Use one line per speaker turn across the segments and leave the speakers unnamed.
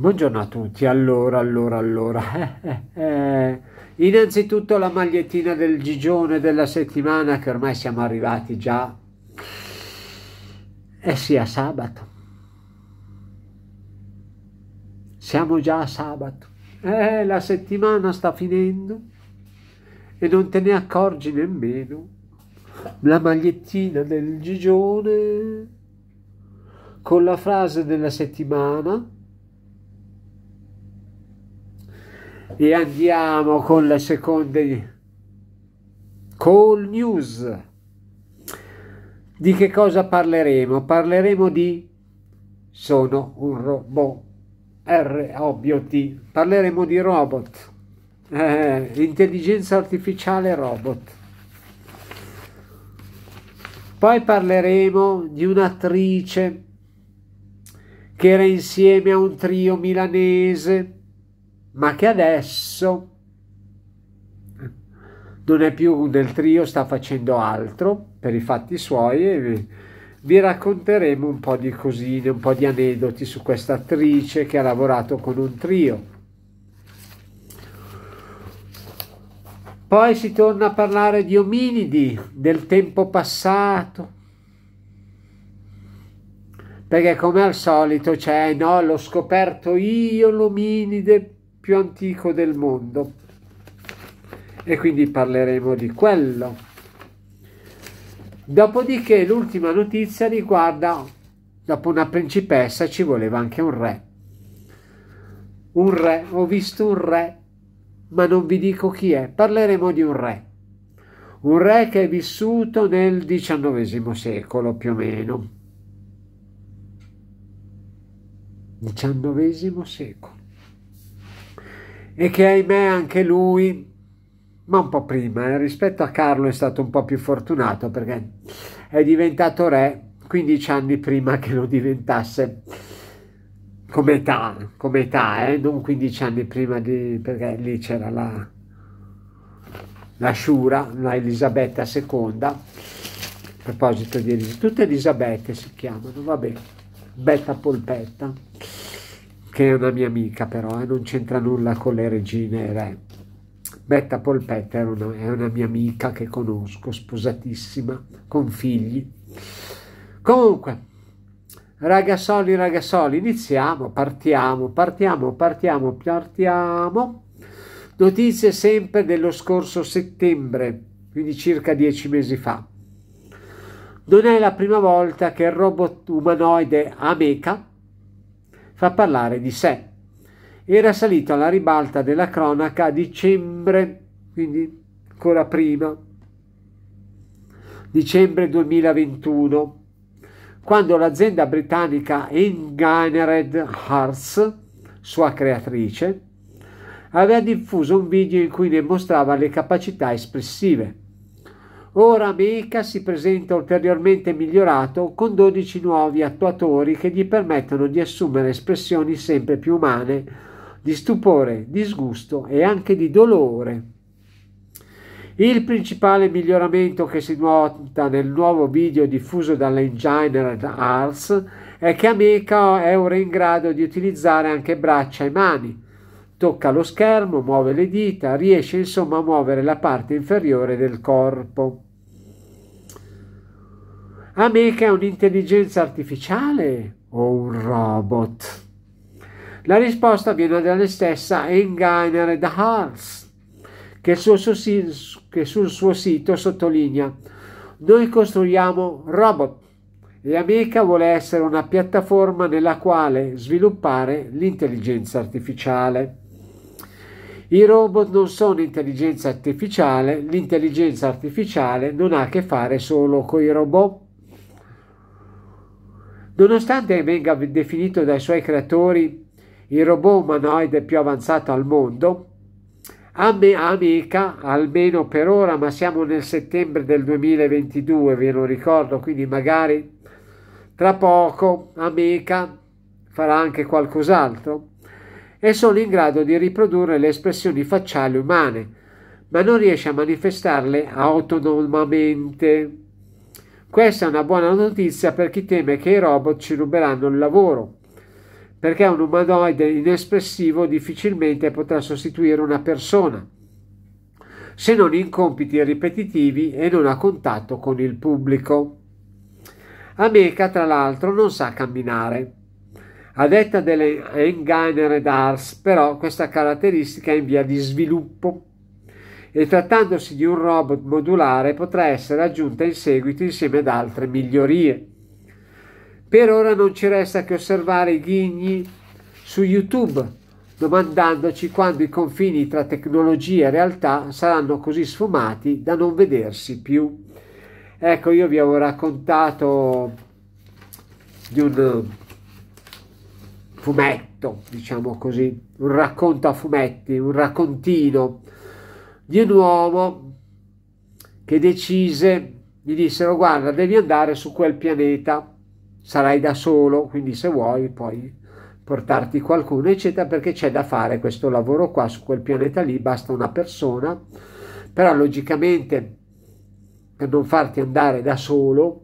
Buongiorno a tutti, allora, allora, allora. Eh, eh, eh. Innanzitutto la magliettina del gigione della settimana che ormai siamo arrivati già. E eh sì, a sabato. Siamo già a sabato. Eh, la settimana sta finendo e non te ne accorgi nemmeno. La magliettina del gigione con la frase della settimana E andiamo con le seconde call news. Di che cosa parleremo? Parleremo di sono un robot. r o t Parleremo di robot. Eh, intelligenza artificiale robot. Poi parleremo di un'attrice che era insieme a un trio milanese ma che adesso non è più del trio, sta facendo altro per i fatti suoi e vi racconteremo un po' di cosine, un po' di aneddoti su questa attrice che ha lavorato con un trio. Poi si torna a parlare di ominidi, del tempo passato, perché come al solito c'è, cioè, no, l'ho scoperto io l'ominide, più antico del mondo e quindi parleremo di quello. Dopodiché l'ultima notizia riguarda, dopo una principessa ci voleva anche un re. Un re, ho visto un re, ma non vi dico chi è, parleremo di un re. Un re che è vissuto nel XIX secolo più o meno. XIX secolo e che ahimè anche lui, ma un po' prima, eh, rispetto a Carlo è stato un po' più fortunato perché è diventato re 15 anni prima che lo diventasse come età, come età eh, non 15 anni prima di, perché lì c'era la, la Shura, la Elisabetta II, a proposito di Elisabetta, tutte Elisabette si chiamano, vabbè, Betta Polpetta che è una mia amica però, e eh, non c'entra nulla con le regine re. Betta Polpetta è una, è una mia amica che conosco, sposatissima, con figli. Comunque, ragazzoli, ragazzoli, iniziamo, partiamo, partiamo, partiamo, partiamo. Notizie sempre dello scorso settembre, quindi circa dieci mesi fa. Non è la prima volta che il robot umanoide Ameca fa parlare di sé. Era salito alla ribalta della cronaca a dicembre, quindi ancora prima, dicembre 2021, quando l'azienda britannica Engineered Hearts, sua creatrice, aveva diffuso un video in cui ne mostrava le capacità espressive Ora Meika si presenta ulteriormente migliorato con 12 nuovi attuatori che gli permettono di assumere espressioni sempre più umane, di stupore, disgusto e anche di dolore. Il principale miglioramento che si nota nel nuovo video diffuso dall'Engineered Arts è che Amica è ora in grado di utilizzare anche braccia e mani. Tocca lo schermo, muove le dita, riesce insomma a muovere la parte inferiore del corpo. Amica è un'intelligenza artificiale o un robot? La risposta viene dalla stessa Engainer da Hals, che che sul suo sito sottolinea «Noi costruiamo robot» e Amica vuole essere una piattaforma nella quale sviluppare l'intelligenza artificiale. I robot non sono intelligenza artificiale, l'intelligenza artificiale non ha a che fare solo con i robot. Nonostante venga definito dai suoi creatori il robot umanoide più avanzato al mondo, Amica, almeno per ora, ma siamo nel settembre del 2022, ve lo ricordo, quindi magari tra poco Amica farà anche qualcos'altro, è solo in grado di riprodurre le espressioni facciali umane, ma non riesce a manifestarle autonomamente. Questa è una buona notizia per chi teme che i robot ci ruberanno il lavoro, perché un umanoide inespressivo difficilmente potrà sostituire una persona, se non in compiti ripetitivi e non a contatto con il pubblico. Ameca, tra l'altro, non sa camminare. A detta delle Engainer ed però, questa caratteristica è in via di sviluppo e trattandosi di un robot modulare potrà essere aggiunta in seguito insieme ad altre migliorie. Per ora non ci resta che osservare i ghigni su YouTube, domandandoci quando i confini tra tecnologia e realtà saranno così sfumati da non vedersi più. Ecco, io vi avevo raccontato di un fumetto, diciamo così, un racconto a fumetti, un raccontino di nuovo che decise, gli dissero guarda devi andare su quel pianeta, sarai da solo, quindi se vuoi puoi portarti qualcuno eccetera perché c'è da fare questo lavoro qua su quel pianeta lì, basta una persona, però logicamente per non farti andare da solo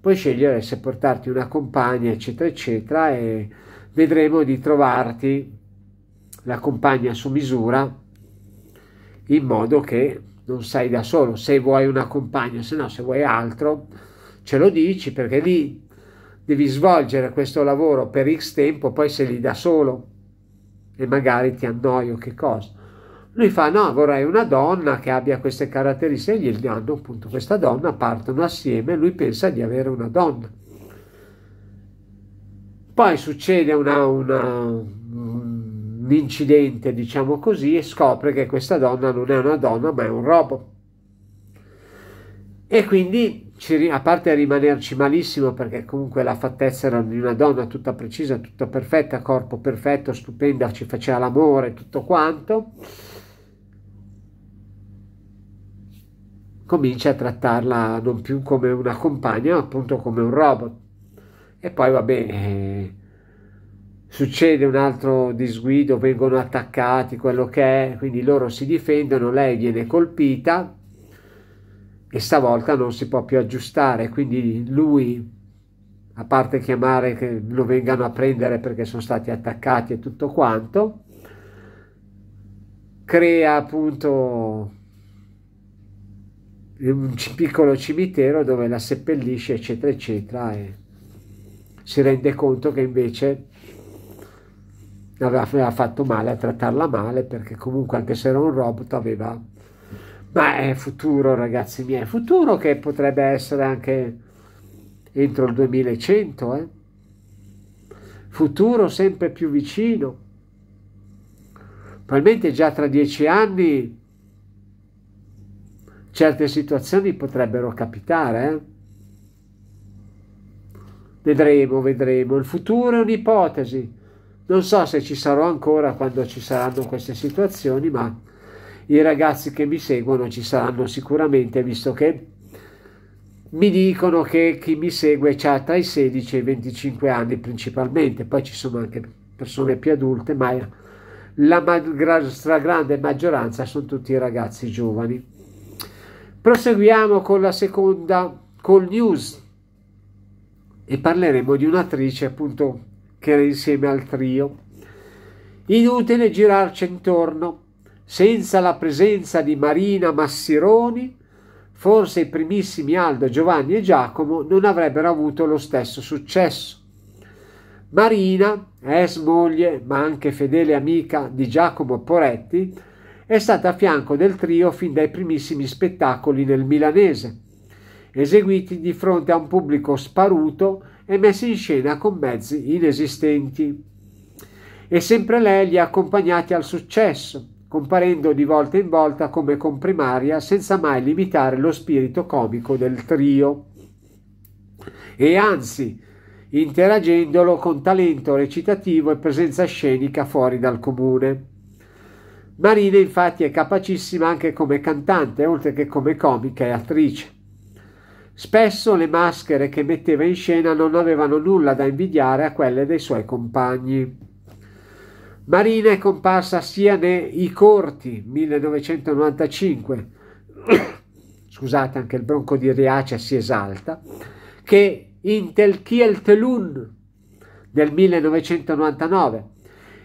puoi scegliere se portarti una compagna eccetera eccetera e vedremo di trovarti la compagna su misura in modo che non sei da solo, se vuoi una compagna, se no se vuoi altro ce lo dici perché lì devi svolgere questo lavoro per x tempo, poi sei lì da solo e magari ti annoio che cosa. Lui fa no, vorrei una donna che abbia queste caratteristiche, gli danno appunto questa donna, partono assieme, lui pensa di avere una donna. Poi succede una, una un incidente, diciamo così, e scopre che questa donna non è una donna ma è un robot. E quindi, a parte rimanerci malissimo, perché comunque la fattezza era di una donna tutta precisa, tutta perfetta, corpo perfetto, stupenda, ci faceva l'amore, tutto quanto, comincia a trattarla non più come una compagna, ma appunto come un robot. E poi, va bene, eh, succede un altro disguido, vengono attaccati, quello che è, quindi loro si difendono, lei viene colpita e stavolta non si può più aggiustare, quindi lui, a parte chiamare che lo vengano a prendere perché sono stati attaccati e tutto quanto, crea appunto un piccolo cimitero dove la seppellisce eccetera eccetera e si rende conto che invece aveva fatto male a trattarla male perché comunque anche se era un robot aveva ma è futuro ragazzi miei futuro che potrebbe essere anche entro il 2100 eh? futuro sempre più vicino probabilmente già tra dieci anni certe situazioni potrebbero capitare eh? vedremo vedremo il futuro è un'ipotesi non so se ci sarò ancora quando ci saranno queste situazioni, ma i ragazzi che mi seguono ci saranno sicuramente, visto che mi dicono che chi mi segue ha tra i 16 e i 25 anni principalmente, poi ci sono anche persone più adulte, ma la stragrande maggioranza sono tutti ragazzi giovani. Proseguiamo con la seconda call news e parleremo di un'attrice appunto che era insieme al trio. Inutile girarci intorno, senza la presenza di Marina Massironi, forse i primissimi Aldo, Giovanni e Giacomo non avrebbero avuto lo stesso successo. Marina, ex moglie ma anche fedele amica di Giacomo Poretti, è stata a fianco del trio fin dai primissimi spettacoli nel milanese, eseguiti di fronte a un pubblico sparuto e messi in scena con mezzi inesistenti. E sempre lei li ha accompagnati al successo, comparendo di volta in volta come comprimaria senza mai limitare lo spirito comico del trio. E anzi, interagendolo con talento recitativo e presenza scenica fuori dal comune. Marina infatti è capacissima anche come cantante, oltre che come comica e attrice. Spesso le maschere che metteva in scena non avevano nulla da invidiare a quelle dei suoi compagni. Marina è comparsa sia nei Corti 1995, scusate anche il bronco di Riace si esalta, che in Tel Kiel Telun del 1999,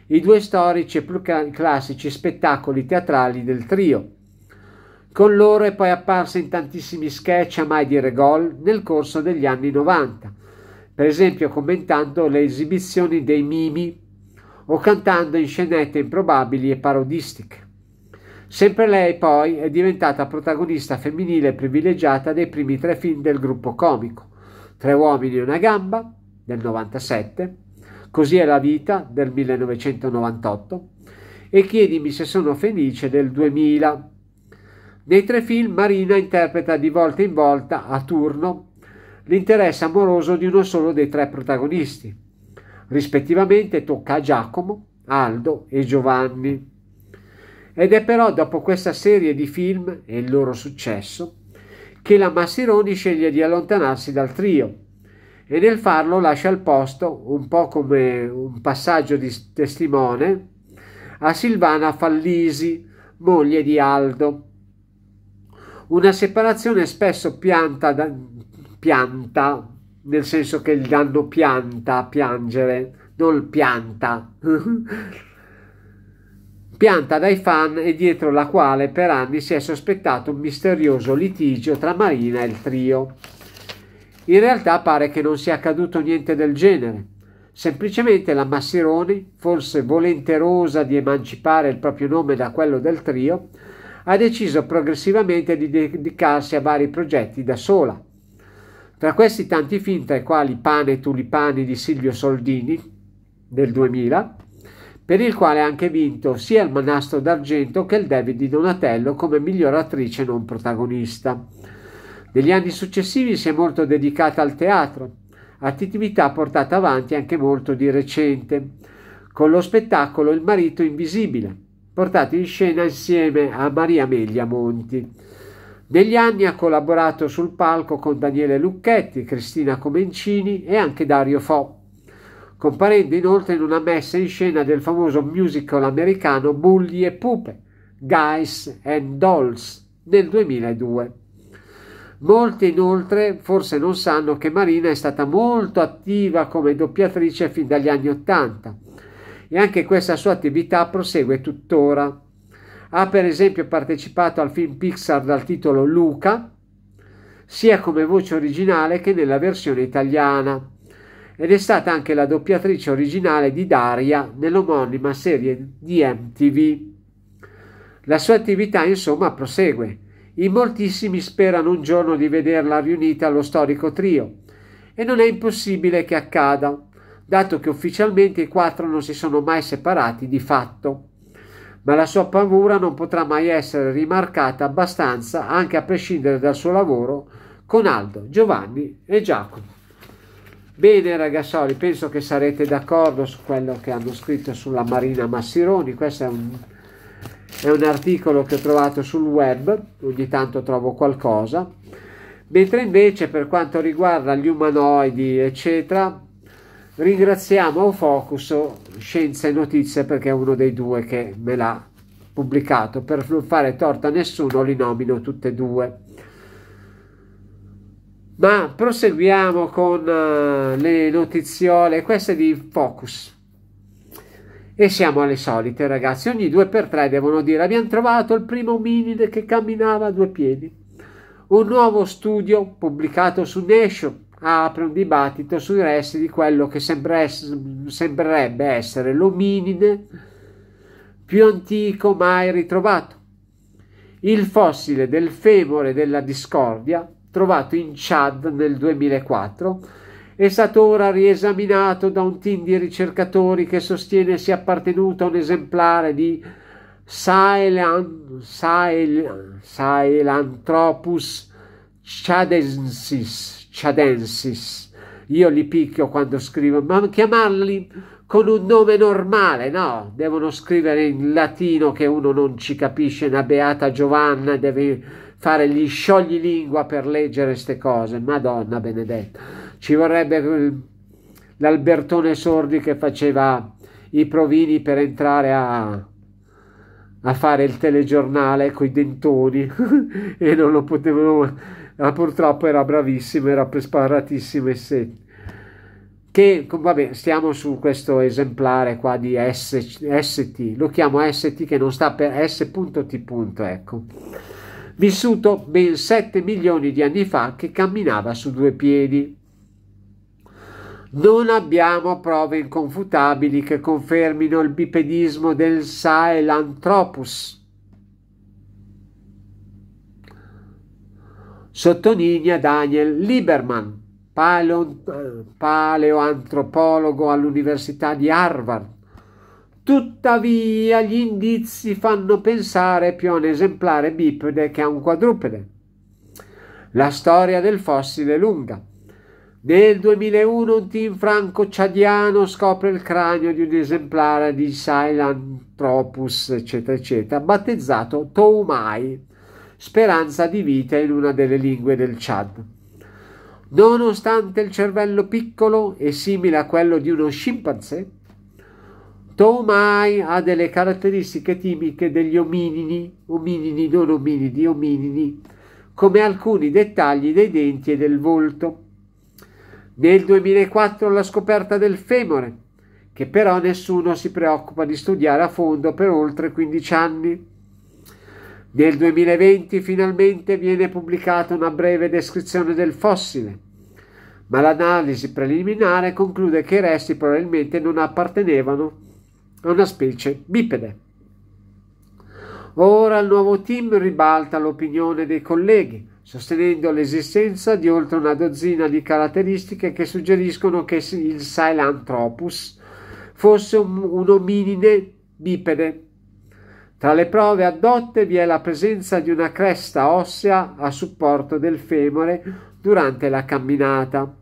i due storici e più classici spettacoli teatrali del trio con loro è poi apparsa in tantissimi sketch a mai dire gol nel corso degli anni 90, per esempio commentando le esibizioni dei mimi o cantando in scenette improbabili e parodistiche. Sempre lei poi è diventata protagonista femminile privilegiata dei primi tre film del gruppo comico, Tre uomini e una gamba del 97, Così è la vita del 1998 e Chiedimi se sono felice del 2000 nei tre film Marina interpreta di volta in volta, a turno, l'interesse amoroso di uno solo dei tre protagonisti. Rispettivamente tocca a Giacomo, Aldo e Giovanni. Ed è però dopo questa serie di film e il loro successo che la Massironi sceglie di allontanarsi dal trio e nel farlo lascia il posto, un po' come un passaggio di testimone, a Silvana Fallisi, moglie di Aldo una separazione spesso pianta, da, pianta nel senso che il danno pianta, piangere, non pianta. pianta dai fan e dietro la quale per anni si è sospettato un misterioso litigio tra Marina e il trio. In realtà pare che non sia accaduto niente del genere. Semplicemente la Massironi, forse volenterosa di emancipare il proprio nome da quello del trio, ha deciso progressivamente di dedicarsi a vari progetti da sola. Tra questi tanti film, tra i quali Pane e Tulipani di Silvio Soldini del 2000, per il quale ha anche vinto sia il Manastro d'Argento che il David di Donatello come miglior attrice non protagonista. Negli anni successivi si è molto dedicata al teatro, attività portata avanti anche molto di recente, con lo spettacolo Il marito invisibile, portato in scena insieme a Maria Meglia Monti. Negli anni ha collaborato sul palco con Daniele Lucchetti, Cristina Comencini e anche Dario Fo, comparendo inoltre in una messa in scena del famoso musical americano Bulli e Pupe, Guys and Dolls, nel 2002. Molti inoltre forse non sanno che Marina è stata molto attiva come doppiatrice fin dagli anni Ottanta e anche questa sua attività prosegue tuttora. Ha per esempio partecipato al film Pixar dal titolo Luca, sia come voce originale che nella versione italiana, ed è stata anche la doppiatrice originale di Daria nell'omonima serie di MTV. La sua attività insomma prosegue. In moltissimi sperano un giorno di vederla riunita allo storico trio e non è impossibile che accada dato che ufficialmente i quattro non si sono mai separati di fatto. Ma la sua paura non potrà mai essere rimarcata abbastanza, anche a prescindere dal suo lavoro, con Aldo, Giovanni e Giacomo. Bene ragazzi, penso che sarete d'accordo su quello che hanno scritto sulla Marina Massironi, questo è un, è un articolo che ho trovato sul web, ogni tanto trovo qualcosa, mentre invece per quanto riguarda gli umanoidi eccetera, Ringraziamo Focus Scienza e Notizie perché è uno dei due che me l'ha pubblicato. Per non fare torto a nessuno li nomino tutte e due. Ma proseguiamo con eh, le notiziole, queste di Focus. E siamo alle solite ragazzi, ogni due per tre devono dire abbiamo trovato il primo ominide che camminava a due piedi. Un nuovo studio pubblicato su Nation apre un dibattito sui resti di quello che sembrerebbe essere l'ominide più antico mai ritrovato, il fossile del femore della discordia trovato in Chad nel 2004 è stato ora riesaminato da un team di ricercatori che sostiene sia appartenuto a un esemplare di Saelan, Sael, Saelanthropus chadensis, Chadensis. Io li picchio quando scrivo, ma chiamarli con un nome normale, no, devono scrivere in latino che uno non ci capisce, una beata Giovanna deve fare gli sciogli lingua per leggere queste cose, madonna benedetta. Ci vorrebbe eh, l'Albertone Sordi che faceva i provini per entrare a, a fare il telegiornale coi dentoni e non lo potevano ma ah, purtroppo era bravissimo, era preparatissimo e se... Che, vabbè, stiamo su questo esemplare qua di S, ST, lo chiamo ST che non sta per S.T. ecco. Vissuto ben 7 milioni di anni fa che camminava su due piedi. Non abbiamo prove inconfutabili che confermino il bipedismo del Sahelanthropus sottolinea Daniel Lieberman, eh, paleoantropologo all'Università di Harvard. Tuttavia gli indizi fanno pensare più a un esemplare bipede che a un quadrupede. La storia del fossile è lunga. Nel 2001 un team franco-ciadiano scopre il cranio di un esemplare di Silanthropus, eccetera, eccetera, battezzato Toumai speranza di vita in una delle lingue del Chad. Nonostante il cervello piccolo e simile a quello di uno scimpanzé, Tomai ha delle caratteristiche tipiche degli ominidi, ominidi non ominidi, ominidi, come alcuni dettagli dei denti e del volto. Nel 2004 la scoperta del femore, che però nessuno si preoccupa di studiare a fondo per oltre 15 anni. Nel 2020 finalmente viene pubblicata una breve descrizione del fossile, ma l'analisi preliminare conclude che i resti probabilmente non appartenevano a una specie bipede. Ora il nuovo team ribalta l'opinione dei colleghi, sostenendo l'esistenza di oltre una dozzina di caratteristiche che suggeriscono che il Silanthropus fosse un, un ominide bipede tra le prove addotte vi è la presenza di una cresta ossea a supporto del femore durante la camminata.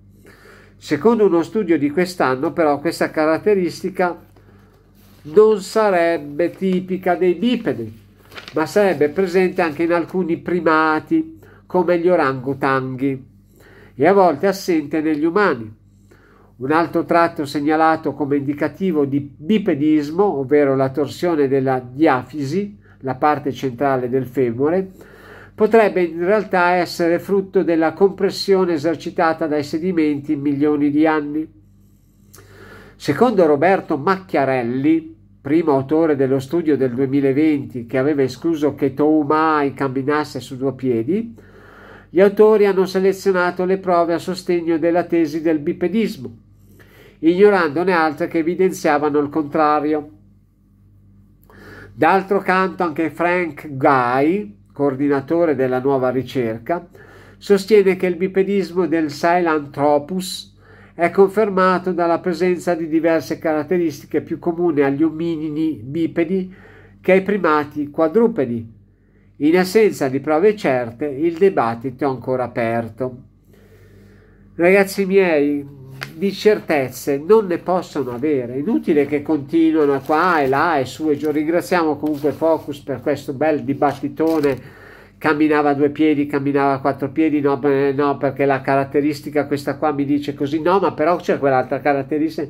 Secondo uno studio di quest'anno, però, questa caratteristica non sarebbe tipica dei bipedi, ma sarebbe presente anche in alcuni primati, come gli orangutanghi, e a volte assente negli umani. Un altro tratto segnalato come indicativo di bipedismo, ovvero la torsione della diafisi, la parte centrale del femore, potrebbe in realtà essere frutto della compressione esercitata dai sedimenti in milioni di anni. Secondo Roberto Macchiarelli, primo autore dello studio del 2020 che aveva escluso che Toumai camminasse su due piedi, gli autori hanno selezionato le prove a sostegno della tesi del bipedismo, ignorandone altre che evidenziavano il contrario. D'altro canto anche Frank Guy, coordinatore della nuova ricerca, sostiene che il bipedismo del Silanthropus è confermato dalla presenza di diverse caratteristiche più comuni agli ominini bipedi che ai primati quadrupedi. In assenza di prove certe, il dibattito è ancora aperto. Ragazzi miei, di certezze non ne possono avere. Inutile che continuano qua e là e su e giù. Ringraziamo comunque Focus per questo bel dibattitone. Camminava a due piedi, camminava a quattro piedi, no, no, perché la caratteristica questa qua mi dice così, no, ma però c'è quell'altra caratteristica.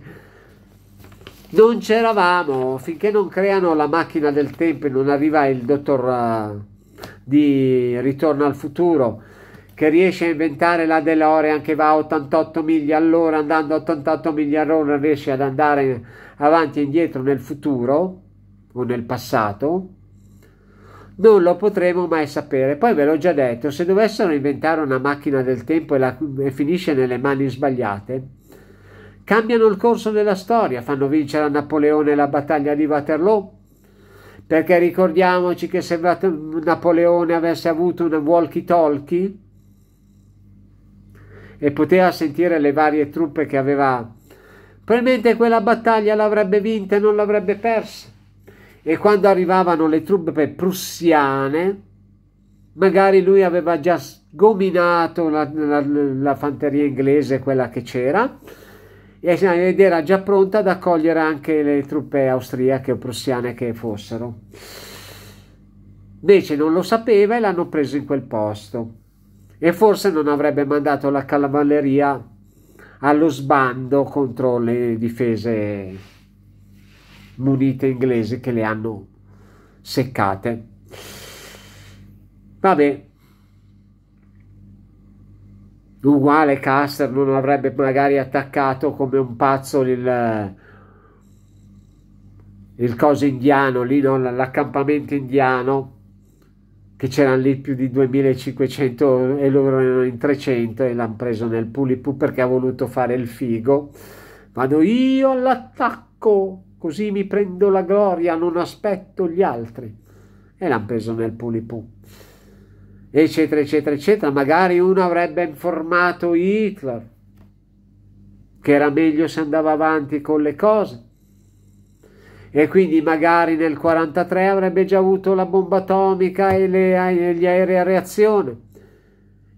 Non c'eravamo, finché non creano la macchina del tempo e non arriva il dottor uh, di Ritorno al futuro che riesce a inventare la DeLorean che va a 88 miglia all'ora andando a 88 miglia all'ora riesce ad andare avanti e indietro nel futuro o nel passato non lo potremo mai sapere poi ve l'ho già detto se dovessero inventare una macchina del tempo e, la, e finisce nelle mani sbagliate cambiano il corso della storia fanno vincere a Napoleone la battaglia di Waterloo perché ricordiamoci che se Napoleone avesse avuto un walkie talkie e poteva sentire le varie truppe che aveva. Probabilmente quella battaglia l'avrebbe vinta e non l'avrebbe persa. E quando arrivavano le truppe prussiane, magari lui aveva già sgominato la, la, la fanteria inglese, quella che c'era, ed era già pronta ad accogliere anche le truppe austriache o prussiane che fossero. Invece non lo sapeva e l'hanno preso in quel posto e forse non avrebbe mandato la cavalleria allo sbando contro le difese munite inglesi che le hanno seccate. Vabbè, uguale Caster non avrebbe magari attaccato come un pazzo il, il coso indiano lì, no? l'accampamento indiano che c'erano lì più di 2500 e loro erano in 300 e l'hanno preso nel pulipù perché ha voluto fare il figo. Vado io all'attacco, così mi prendo la gloria, non aspetto gli altri. E l'hanno preso nel pulipù. Eccetera, eccetera, eccetera. Magari uno avrebbe informato Hitler che era meglio se andava avanti con le cose e quindi magari nel 1943 avrebbe già avuto la bomba atomica e le, gli aerei a reazione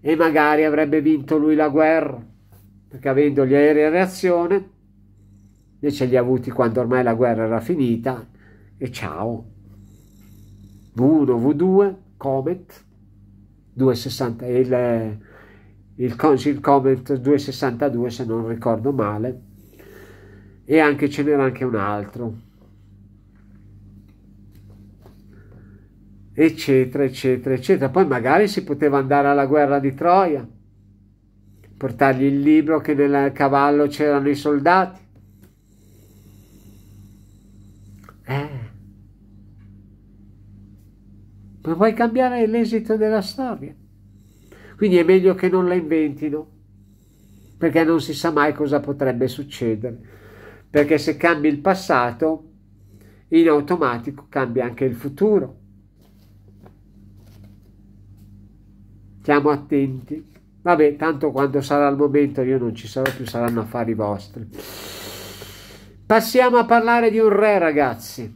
e magari avrebbe vinto lui la guerra perché avendo gli aerei a reazione invece li ha avuti quando ormai la guerra era finita e ciao V1, V2, Comet 260 il, il Council Comet 262 se non ricordo male e anche ce n'era anche un altro eccetera, eccetera, eccetera. Poi magari si poteva andare alla guerra di Troia, portargli il libro che nel cavallo c'erano i soldati. Eh. Ma puoi cambiare l'esito della storia. Quindi è meglio che non la inventino, perché non si sa mai cosa potrebbe succedere. Perché se cambi il passato, in automatico cambia anche il futuro. Stiamo attenti. Vabbè, tanto quando sarà il momento io non ci sarò più, saranno affari vostri. Passiamo a parlare di un re, ragazzi.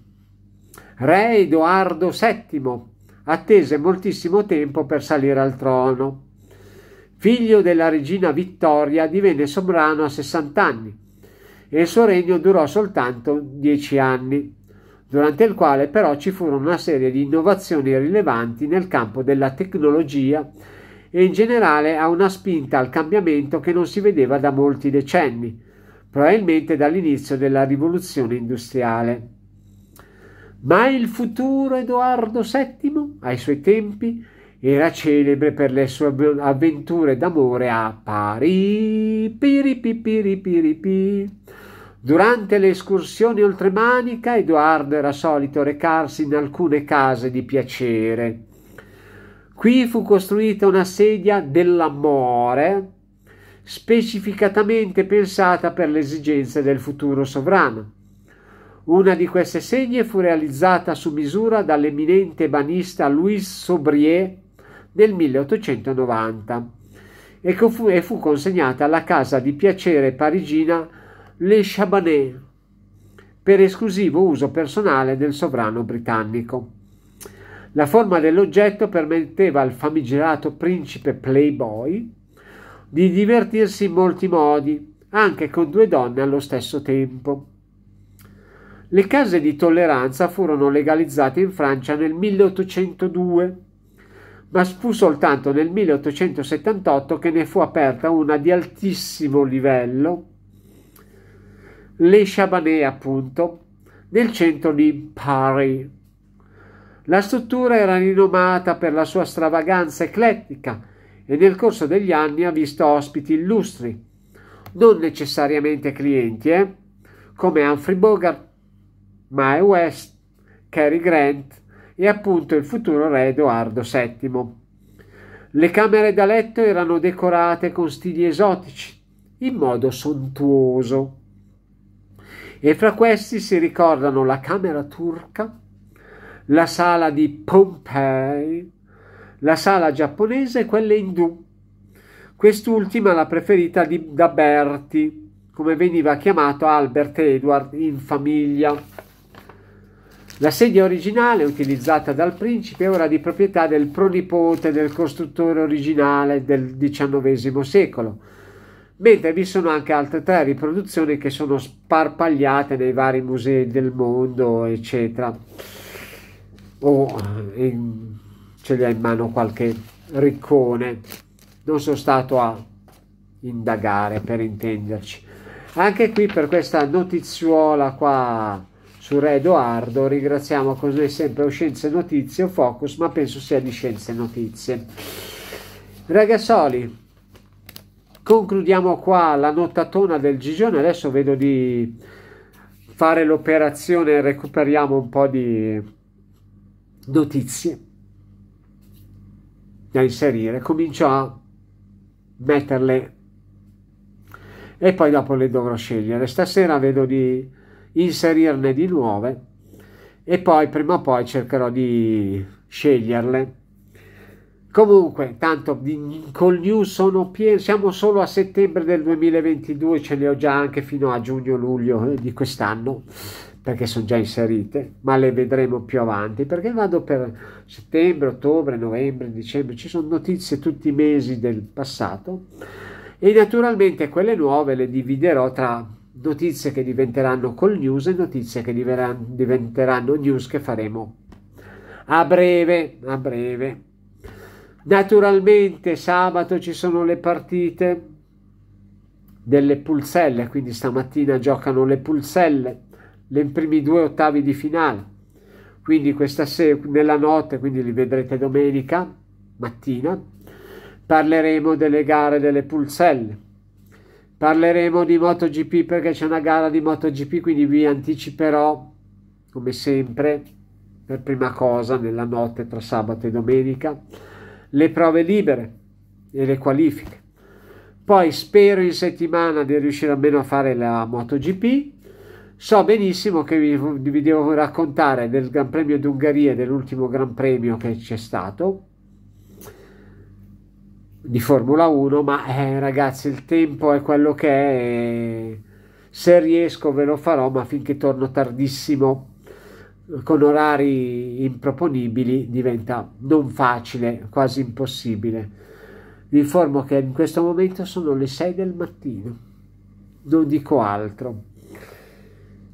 Re Edoardo VII attese moltissimo tempo per salire al trono. Figlio della regina Vittoria, divenne sovrano a 60 anni e il suo regno durò soltanto 10 anni, durante il quale però ci furono una serie di innovazioni rilevanti nel campo della tecnologia e in generale ha una spinta al cambiamento che non si vedeva da molti decenni, probabilmente dall'inizio della rivoluzione industriale. Ma il futuro Edoardo VII, ai suoi tempi, era celebre per le sue avventure d'amore a Parigi. Piripipiripiripi. Durante le escursioni oltremanica, Edoardo era solito recarsi in alcune case di piacere Qui fu costruita una sedia dell'amore, specificatamente pensata per le esigenze del futuro sovrano. Una di queste sedie fu realizzata su misura dall'eminente banista Louis Sobrier nel 1890 e fu, e fu consegnata alla casa di piacere parigina Le Chabanais per esclusivo uso personale del sovrano britannico. La forma dell'oggetto permetteva al famigerato principe Playboy di divertirsi in molti modi, anche con due donne allo stesso tempo. Le case di tolleranza furono legalizzate in Francia nel 1802, ma fu soltanto nel 1878 che ne fu aperta una di altissimo livello, le Chabanais appunto, nel centro di Paris. La struttura era rinomata per la sua stravaganza eclettica e nel corso degli anni ha visto ospiti illustri, non necessariamente clienti, eh? come Humphrey Bogart, Mae West, Cary Grant e appunto il futuro re Edoardo VII. Le camere da letto erano decorate con stili esotici, in modo sontuoso. E fra questi si ricordano la camera turca, la sala di Pompei, la sala giapponese e quella indù. Quest'ultima la preferita di, da Berti, come veniva chiamato Albert Edward in famiglia. La sedia originale utilizzata dal principe è ora di proprietà del pronipote del costruttore originale del XIX secolo, mentre vi sono anche altre tre riproduzioni che sono sparpagliate nei vari musei del mondo, eccetera o eh, in, ce li ha in mano qualche riccone. Non sono stato a indagare per intenderci. Anche qui per questa notiziola qua su Re Edoardo ringraziamo come sempre o Scienze Notizie o Focus, ma penso sia di Scienze Notizie. Ragazzoli, concludiamo qua la nottatona del Gigione. Adesso vedo di fare l'operazione, recuperiamo un po' di notizie da inserire, comincio a metterle e poi dopo le dovrò scegliere. Stasera vedo di inserirne di nuove e poi prima o poi cercherò di sceglierle. Comunque, tanto con news sono pieno, siamo solo a settembre del 2022, ce le ho già anche fino a giugno-luglio eh, di quest'anno, perché sono già inserite, ma le vedremo più avanti, perché vado per settembre, ottobre, novembre, dicembre, ci sono notizie tutti i mesi del passato e naturalmente quelle nuove le dividerò tra notizie che diventeranno col news e notizie che diventeranno news che faremo a breve, a breve. Naturalmente sabato ci sono le partite delle pulzelle, quindi stamattina giocano le pulzelle nei primi due ottavi di finale. Quindi questa sera, nella notte, quindi li vedrete domenica mattina, parleremo delle gare delle pulselle. Parleremo di MotoGP perché c'è una gara di MotoGP, quindi vi anticiperò, come sempre, per prima cosa nella notte tra sabato e domenica, le prove libere e le qualifiche. Poi spero in settimana di riuscire almeno a fare la MotoGP So benissimo che vi, vi devo raccontare del Gran Premio d'Ungheria, dell'ultimo Gran Premio che c'è stato di Formula 1, ma eh, ragazzi il tempo è quello che è. Eh. Se riesco ve lo farò, ma finché torno tardissimo con orari improponibili diventa non facile, quasi impossibile. Vi informo che in questo momento sono le 6 del mattino, non dico altro.